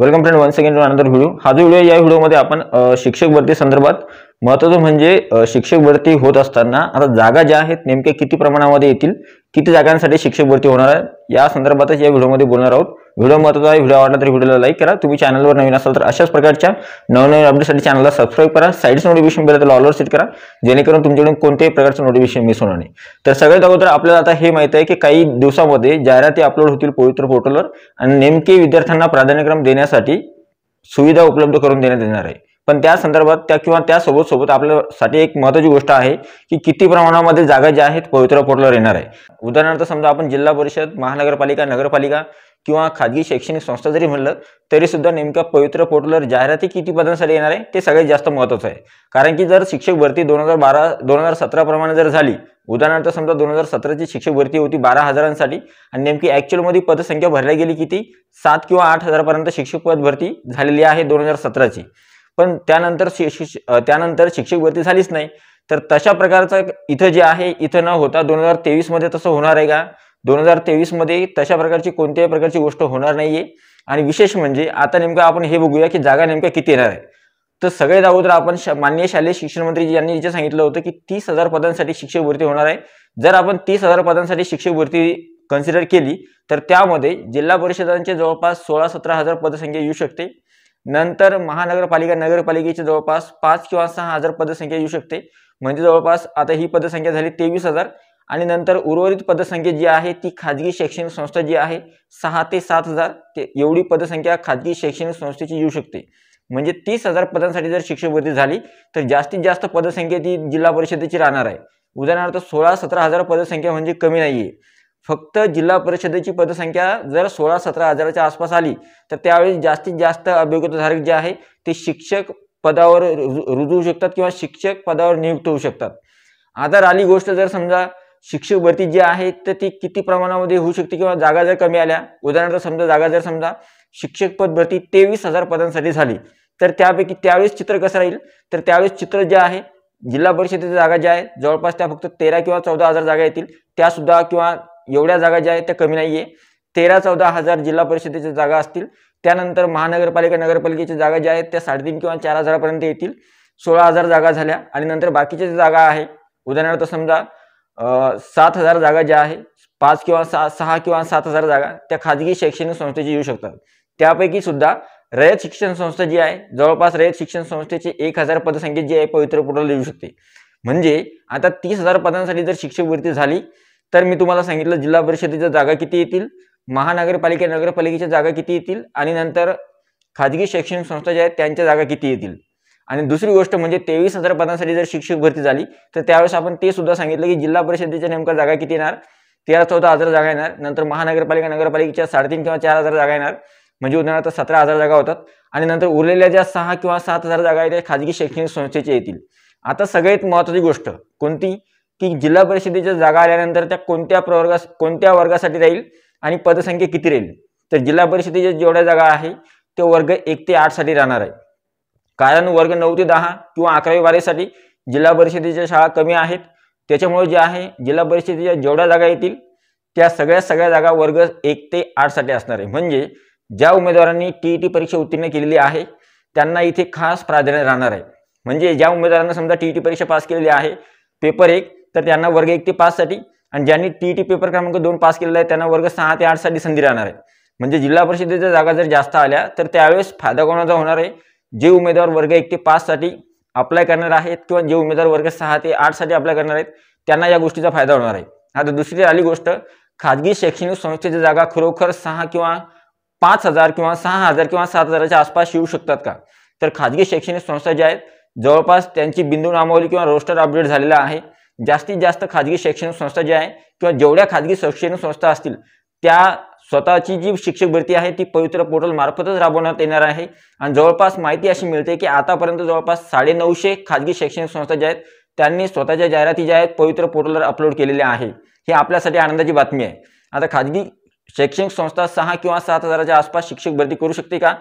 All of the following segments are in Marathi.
welcome friend one second to another video हा जो व्हिडिओ या व्हिडिओमध्ये आपण शिक्षक भरती संदर्भात महत्वाचं म्हणजे शिक्षक भरती होत असताना आता जागा ज्या आहेत नेमक्या किती प्रमाणामध्ये येतील किती जागांसाठी शिक्षक भरती होणार आहे या संदर्भातच या व्हिडिओमध्ये बोलणार आहोत व्हिडिओ महत्वाचा आहे व्हिडिओ आवडला तर व्हिडिओला लाईक करा तुम्ही चॅनलवर नवीन असाल तर अशाच प्रकारच्या नवनवीन अपडेटसाठी चॅनलला सबस्क्राईब करा साईडचं नोटिफिकेशन बेल तर ऑलवर सेट करा जेणेकरून तुमच्याकडून कोणत्याही प्रकारचं नोटिफिकेशन मिस होणार नाही तर सगळ्यात अगोदर आपल्याला आता हे माहिती आहे की काही दिवसामध्ये जाहिराती अपलोड होतील पवित्र पोर्टलवर आणि नेमके विद्यार्थ्यांना प्राधान्यक्रम देण्यासाठी सुविधा उपलब्ध करून देण्यात येणार आहे पण त्या संदर्भात त्या किंवा त्यासोबत सोबत आपल्यासाठी एक महत्त्वाची गोष्ट आहे की किती प्रमाणामध्ये जागा ज्या आहेत पवित्र पोर्टलवर येणार आहे उदाहरणार्थ समजा आपण जिल्हा परिषद महानगरपालिका नगरपालिका किंवा खाजगी शैक्षणिक संस्था जरी म्हणलं तरी सुद्धा नेमक्या पवित्र पोर्टलवर जाहिराती किती पदांसाठी येणार आहे ते सगळ्यात जास्त महत्त्वाचं आहे कारण की जर शिक्षक भरती दोन हजार बारा दोन हजार सतराप्रमाणे जर झाली उदाहरणार्थ समजा दोन हजार सतराची शिक्षक भरती होती बारा हजारांसाठी आणि नेमकी ॲक्च्युअलमध्ये पदसंख्या भरल्या गेली किती सात किंवा आठ हजारपर्यंत शिक्षक पद भरती झालेली आहे दोन हजार सतराची पण त्यानंतर त्यानंतर शिक्षक भरती झालीच नाही तर तशा प्रकारचं इथं जे आहे इथं न होता दोन हजार तेवीसमध्ये तसं होणार आहे का दोन हजार तेवीसमध्ये तशा प्रकारची कोणत्याही प्रकारची गोष्ट होणार नाहीये आणि विशेष म्हणजे आता नेमकं आपण हे बघूया की जागा नेमक्या किती येणार आहे तर सगळ्यात अगोदर आपण मान्य शालेय शिक्षण मंत्री यांनी जे सांगितलं होतं की तीस हजार पदांसाठी शिक्षक भरती होणार आहे जर आपण तीस हजार पदांसाठी शिक्षक भरती कन्सिडर केली तर त्यामध्ये जिल्हा परिषदांचे जवळपास सोळा सतरा हजार पदसंख्या येऊ शकते नंतर महानगरपालिका नगरपालिकेची जवळपास पाच किंवा सहा हजार पदसंख्या येऊ शकते म्हणजे जवळपास आता ही पदसंख्या झाली तेवीस हजार आणि नंतर उर्वरित पदसंख्या जी आहे ती खाजगी शैक्षणिक संस्था जी आहे सहा ते सात हजार ते एवढी पदसंख्या खाजगी शैक्षणिक संस्थेची येऊ शकते म्हणजे तीस हजार पदांसाठी जर शिक्षकवृत्ती झाली तर जास्तीत जास्त पदसंख्या ती जिल्हा परिषदेची राहणार आहे उदाहरणार्थ सोळा सतरा हजार पदसंख्या म्हणजे कमी नाहीये फक्त जिल्हा परिषदेची पदसंख्या जर सोळा सतरा हजाराच्या आसपास आली तर त्यावेळी जास्तीत जास्त अभियोगताधारक जे आहे ते शिक्षक पदावर रुजू शकतात किंवा शिक्षक पदावर नियुक्त होऊ शकतात आता राली गोष्ट जर समजा शिक्षक भरती जी आहे तर ती किती प्रमाणामध्ये होऊ शकते किंवा जागा जर कमी आल्या उदाहरणार्थ समजा जागा जर समजा शिक्षक पद भरती तेवीस हजार पदांसाठी झाली तर त्यापैकी त्यावेळेस चित्र कसं राहील तर त्यावेळेस चित्र जे आहे जिल्हा परिषदेच्या जागा ज्या आहे जवळपास त्या फक्त तेरा किंवा चौदा हजार जागा येतील त्यासुद्धा किंवा एवढ्या जागा ज्या आहेत त्या कमी नाही आहे तेरा चौदा हजार जिल्हा परिषदेच्या जागा असतील त्यानंतर महानगरपालिका नगरपालिकेच्या जागा ज्या आहेत त्या साडेतीन किंवा चार हजारापर्यंत येतील सोळा हजार जागा झाल्या आणि नंतर बाकीच्या जागा आहे उदाहरणार्थ समजा सात हजार जागा ज्या आहे पाच किंवा सहा सहा किंवा सात हजार जागा त्या खाजगी शैक्षणिक संस्थेची येऊ शकतात त्यापैकी सुद्धा रयत शिक्षण संस्था जी आहे जवळपास रयत शिक्षण संस्थेची एक हजार पदसंख्या जी आहे पवित्र पोर्टल येऊ शकते म्हणजे आता तीस हजार पदांसाठी जर शिक्षक भरती झाली तर मी तुम्हाला सांगितलं जिल्हा परिषदेच्या जागा किती येतील महानगरपालिका नगरपालिकेच्या जागा किती येतील आणि नंतर खाजगी शैक्षणिक संस्था ज्या आहेत त्यांच्या जागा किती येतील आणि दुसरी गोष्ट म्हणजे तेवीस हजार पदांसाठी जर शिक्षक भरती झाली तर त्यावेळेस आपण ते सुद्धा सांगितलं की जिल्हा परिषदेच्या नेमक्या जागा किती येणार तेरा चौदा हजार जागा येणार नंतर महानगरपालिका नगरपालिकेच्या साडेतीन किंवा चार हजार जागा येणार म्हणजे उदाहरणार्थ सतरा हजार जागा होतात आणि नंतर उरलेल्या ज्या सहा किंवा सात हजार जागा आहेत त्या खाजगी शैक्षणिक संस्थेच्या येतील आता सगळ्यात महत्त्वाची गोष्ट कोणती की जिल्हा परिषदेच्या जागा आल्यानंतर त्या कोणत्या प्रवर्गा कोणत्या वर्गासाठी राहील आणि पदसंख्या किती राहील तर जिल्हा परिषदेच्या जेवढ्या जागा आहे ते वर्ग एक ते साठी राहणार आहे कारण वर्ग नऊ ते दहा किंवा अकरावी बारावीसाठी जिल्हा परिषदेच्या शाळा कमी आहेत त्याच्यामुळे जे आहे जिल्हा परिषदेच्या जेवढ्या जागा येतील त्या सगळ्या सगळ्या जागा वर्ग एक ते साठी असणार आहे म्हणजे ज्या उमेदवारांनी टी ई टी परीक्षा उत्तीर्ण केलेली आहे त्यांना इथे खास प्राधान्य राहणार आहे म्हणजे ज्या उमेदवारांना समजा टी ई टी परीक्षा पास केलेली आहे पेपर एक तर त्यांना वर्ग एक ते साठी आणि ज्यांनी टी टी पेपर क्रमांक दोन पास केलेला आहे त्यांना वर्ग सहा ते साठी संधी राहणार आहे म्हणजे जिल्हा परिषदेच्या जागा जर जास्त आल्या तर त्यावेळेस फायदा कोणाचा होणार आहे जे उमेदवार वर्ग एक ते साठी अप्लाय करणार आहेत किंवा जे उमेदवार वर्ग सहा ते साठी अप्लाय करणार आहेत त्यांना या गोष्टीचा फायदा होणार आहे आता दुसरी आली गोष्ट खाजगी शैक्षणिक संस्थेच्या जागा खरोखर सहा किंवा पाच हजार किंवा सहा हजार किंवा सात हजाराच्या आसपास येऊ शकतात का तर खाजगी शैक्षणिक संस्था ज्या आहेत जवळपास त्यांची बिंदू नामावली किंवा रोस्टर अपडेट झालेला आहे जास्तीत जास्त खाजगी शैक्षणिक संस्था ज्या आहे किंवा जेवढ्या खाजगी शैक्षणिक संस्था असतील त्या स्वतःची जी शिक्षक भरती आहे ती पवित्र पोर्टल मार्फतच राबवण्यात येणार आहे आणि जवळपास माहिती अशी मिळते की आतापर्यंत जवळपास साडेनऊशे खाजगी शैक्षणिक संस्था ज्या आहेत त्यांनी स्वतःच्या जाहिराती ज्या आहेत पवित्र पोर्टलवर अपलोड केलेल्या आहे हे आपल्यासाठी आनंदाची बातमी आहे आता खाजगी शैक्षणिक संस्था सहा किंवा सात हजाराच्या आसपास शिक्षक भरती करू शकते का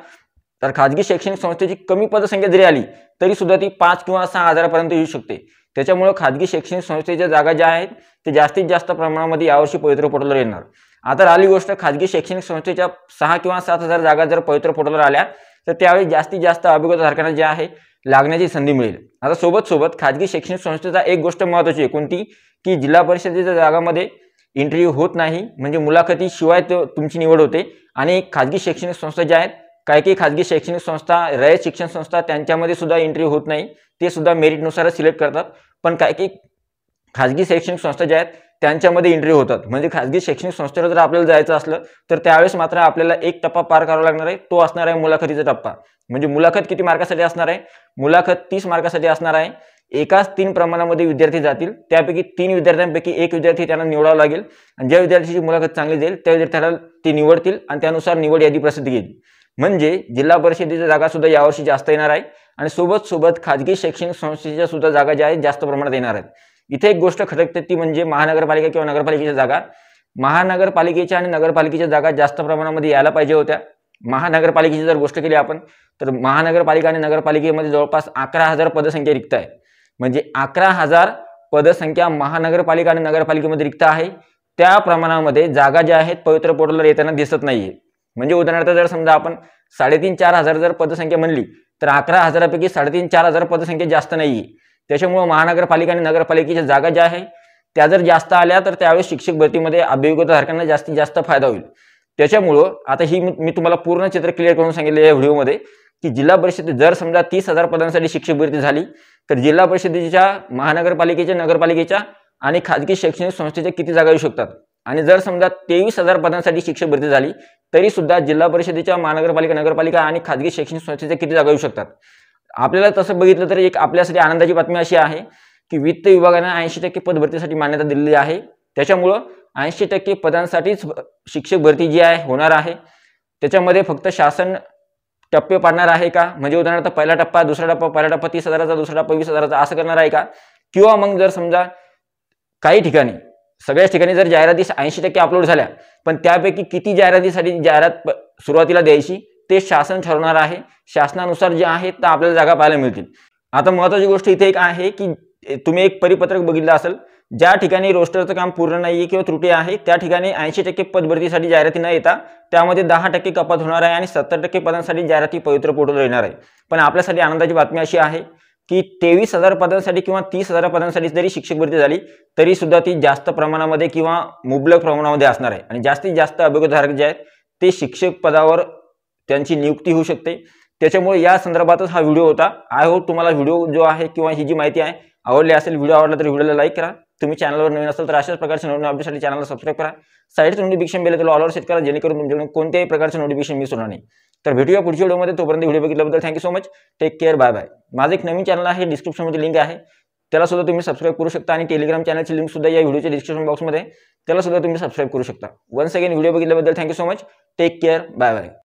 तर खाजगी शैक्षणिक संस्थेची कमी पदसंख्या जरी आली तरी सुद्धा ती पाच किंवा सहा हजारापर्यंत येऊ शकते त्याच्यामुळं खाजगी शैक्षणिक संस्थेच्या जागा ज्या आहेत ते जास्तीत जास्त प्रमाणामध्ये यावर्षी पवित्र पोर्टलवर येणार आता राहिली गोष्ट खाजगी शैक्षणिक संस्थेच्या सहा किंवा सात हजार जागा जर पवित्र पोर्टलवर आल्या तर त्यावेळी जास्तीत जास्त अभिगत धारकांना जे आहे लागण्याची संधी मिळेल आता सोबत सोबत खाजगी शैक्षणिक संस्थेचा एक गोष्ट महत्वाची आहे कोणती की जिल्हा परिषदेच्या जागामध्ये इंटरव्ह्यू होत नाही म्हणजे मुलाखतीशिवाय तो तुमची निवड होते आणि खाजगी शैक्षणिक संस्था ज्या आहेत काही काही खाजगी शैक्षणिक संस्था रयत शिक्षण संस्था त्यांच्यामध्ये सुद्धा एंट्री होत नाही ते सुद्धा मेरिटनुसारच सिलेक्ट करतात पण काही काही खाजगी शैक्षणिक संस्था ज्या आहेत त्यांच्यामध्ये एंट्री होतात म्हणजे खाजगी शैक्षणिक संस्थेला जर आपल्याला जायचं असलं तर त्यावेळेस मात्र आपल्याला एक टप्पा पार करावा लागणार आहे तो असणार आहे मुलाखतीचा टप्पा म्हणजे मुलाखत किती मार्कासाठी असणार आहे मुलाखत तीस मार्कासाठी असणार आहे एकाच तीन प्रमाणामध्ये विद्यार्थी जातील त्यापैकी तीन विद्यार्थ्यांपैकी एक विद्यार्थी त्यांना निवडावा लागेल आणि ज्या विद्यार्थ्याची मुलाखत चांगली जाईल त्या विद्यार्थ्याला ते निवडतील आणि त्यानुसार निवड यादी प्रसिद्ध घेईल म्हणजे जिल्हा परिषदेच्या जागा सुद्धा यावर्षी जास्त येणार आहे आणि सोबत सोबत खाजगी शैक्षणिक संस्थेच्या सुद्धा जागा ज्या आहेत जास्त प्रमाणात येणार आहेत इथे एक गोष्ट खटकते ती म्हणजे महानगरपालिका किंवा नगरपालिकेच्या जागा महानगरपालिकेच्या आणि नगरपालिकेच्या जागा जास्त प्रमाणामध्ये यायला पाहिजे होत्या महानगरपालिकेची जर गोष्ट केली आपण तर महानगरपालिका आणि नगरपालिकेमध्ये जवळपास अकरा हजार पदसंख्या रिक्त आहे म्हणजे अकरा हजार पदसंख्या महानगरपालिका आणि नगरपालिकेमध्ये रिक्त आहे त्या प्रमाणामध्ये जागा ज्या आहेत पवित्र पोर्टलवर येताना दिसत नाहीये म्हणजे उदाहरणार्थ जर समजा आपण साडेतीन चार हजार जर पदसंख्या म्हणली तर अकरा हजारापैकी साडेतीन चार हजार पदसंख्या जास्त नाहीये त्याच्यामुळे महानगरपालिका आणि नगरपालिकेच्या जागा ज्या आहे त्या जर जास्त आल्या तर त्यावेळेस शिक्षक भरतीमध्ये अभियोगधारकांना जास्तीत जास्त फायदा होईल त्याच्यामुळं आता ही मी तुम्हाला पूर्ण चित्र क्लिअर करून सांगितले या व्हिडिओमध्ये की जिल्हा परिषद जर समजा तीस हजार पदांसाठी शिक्षक भरती झाली तर जिल्हा परिषदेच्या महानगरपालिकेच्या नगरपालिकेच्या आणि खाजगी शैक्षणिक संस्थेच्या किती जागा येऊ शकतात आणि जर समजा तेवीस हजार पदांसाठी शिक्षक भरती झाली तरी सुद्धा जिल्हा परिषदेच्या महानगरपालिका नगरपालिका आणि खाजगी शैक्षणिक संस्थेच्या किती जागा येऊ शकतात आपल्याला तसं बघितलं तर एक आपल्यासाठी आनंदाची बातमी अशी आहे की वित्त विभागाने ऐंशी टक्के पदभरतीसाठी मान्यता दिलेली आहे त्याच्यामुळं ऐंशी टक्के पदांसाठीच शिक्षक भरती जी आहे होणार आहे त्याच्यामध्ये फक्त शासन टप्पे पाडणार आहे का म्हणजे उदाहरणार्थ पहिला टप्पा दुसरा टप्पा पहिला टप्पा तीस हजाराचा दुसरा टप्पा वीस हजाराचा असं करणार आहे का किंवा मग जर समजा काही ठिकाणी सगळ्याच ठिकाणी जर जाहिराती ऐंशी टक्के अपलोड झाल्या पण त्यापैकी किती जाहिरातीसाठी जाहिरात सुरुवातीला द्यायची ते शासन ठरवणार आहे शासनानुसार जे आहे ते आपल्याला जागा पाहायला मिळतील आता महत्वाची गोष्ट इथे एक आहे की तुम्ही एक परिपत्रक बघितलं असेल ज्या ठिकाणी रोस्टरचं काम पूर्ण नाहीये किंवा त्रुटी आहे त्या ठिकाणी ऐंशी टक्के पदभरतीसाठी जाहिराती न येता त्यामध्ये दहा टक्के कपात होणार आहे आणि सत्तर टक्के पदांसाठी जाहिराती पवित्र पोर्टल येणार आहे पण आपल्यासाठी आनंदाची बातमी अशी आहे ही तेवीस हजार पदांसाठी किंवा तीस हजार पदांसाठी जरी शिक्षक भरती झाली तरी सुद्धा ती जास्त प्रमाणामध्ये किंवा मुबलक प्रमाणामध्ये असणार आहे आणि जास्तीत जास्त अभियोगधारक जे आहेत ते शिक्षक पदावर त्यांची नियुक्ती होऊ शकते त्याच्यामुळे या संदर्भातच हा व्हिडिओ होता आय होप तुम्हाला व्हिडिओ जो आहे किंवा ही जी माहिती आहे आवडली असेल व्हिडिओ आवडला तर व्हिडिओला लाईक करा तुम्ही चॅनलवर नवीन असाल तर अशाच प्रकारचे नवीन अपडेटसाठी चॅनलला सबस्क्राईब करा साईडचं नोटिफिकेशन बेल तर ऑलवर सेट करा जेणेकरून तुमच्याकडून कोणत्याही प्रकारचं नोटिफिकेशन मिस होणार नाही तर भेटूया पुढच्या व्हिडिओमध्ये तोपर्यंत व्हिडिओ बघितल्याबद्दल thank you so much take care bye bye माझं एक नवीन चॅनल आहे डिस्क्रिप्शनमध्ये लिंक आहे त्याला सुद्धा तुम्ही सबस्क्राईब करू शकता आणि टेलिग्राम चॅनलची लिंक सुद्धा या व्हिडिओच्या डिस्क्रिप्शन बॉक्समध्ये त्याला सुद्धा तुम्ही सबस्क्राईब करू शकता वन्स अगेन व्हिडिओ बघितल्याबद्दल thank you so much take care bye bye